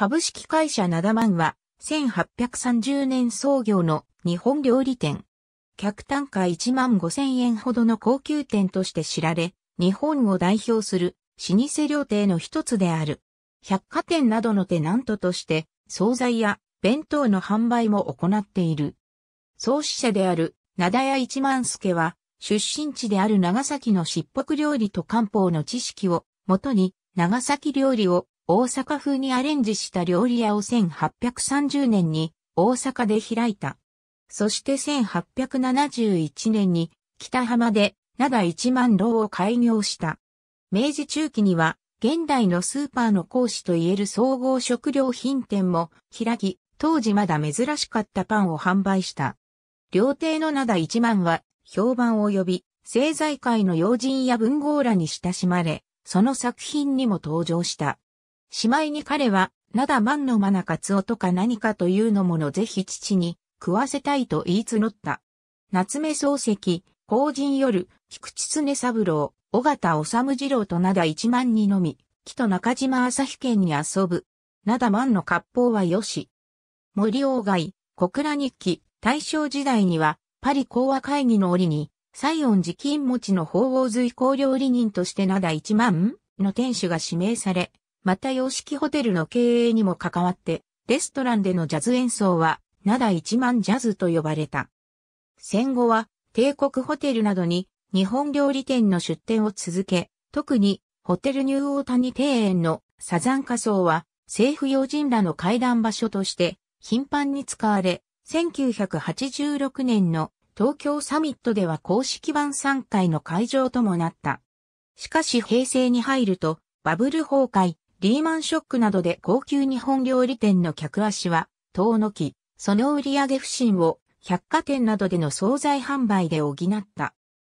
株式会社なだまんは、1830年創業の日本料理店。客単価1万5千円ほどの高級店として知られ、日本を代表する老舗料亭の一つである。百貨店などのテナントとして、惣菜や弁当の販売も行っている。創始者である、灘屋一万助は、出身地である長崎のしっぽく料理と漢方の知識を、もとに、長崎料理を大阪風にアレンジした料理屋を1830年に大阪で開いた。そして1871年に北浜で灘一万楼を開業した。明治中期には現代のスーパーの講師といえる総合食料品店も開き、当時まだ珍しかったパンを販売した。料亭の灘一万は評判を呼び、政財界の要人や文豪らに親しまれ、その作品にも登場した。しまいに彼は、なだ万のまなかつおとか何かというのものぜひ父に食わせたいと言い募った。夏目漱石、後人夜、菊池常三郎、尾形治二郎と灘一万にのみ、木と中島朝日県に遊ぶ。灘万の割烹はよし。森鴎外、小倉日記、大正時代には、パリ講和会議の折に、西恩寺金持ちの法王随行料理人として灘一万の店主が指名され、また洋式ホテルの経営にも関わって、レストランでのジャズ演奏は、だ一万ジャズと呼ばれた。戦後は、帝国ホテルなどに、日本料理店の出店を続け、特に、ホテルニューオータニ庭園のサザン仮装は、政府要人らの会談場所として、頻繁に使われ、1986年の東京サミットでは公式版3回の会場ともなった。しかし平成に入ると、バブル崩壊、リーマンショックなどで高級日本料理店の客足は遠のき、その売上不振を百貨店などでの惣菜販売で補った。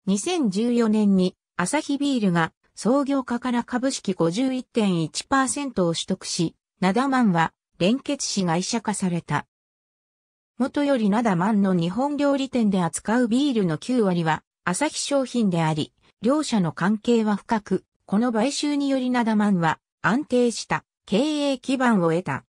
2014年にアサヒビールが創業家から株式51.1%を取得し、ナダマンは連結し外社化された。元よりナダマンの日本料理店で扱うビールの9割はアサヒ商品であり、両者の関係は深く、この買収によりナダマンは安定した経営基盤を得た。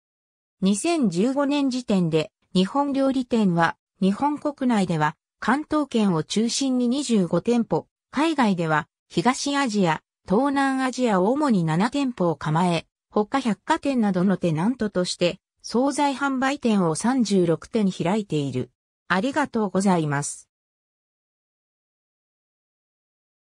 2015年時点で日本料理店は日本国内では関東圏を中心に25店舗、海外では東アジア、東南アジアを主に7店舗を構え、他百貨店などのテナントとして惣菜販売店を36店開いている。ありがとうございます。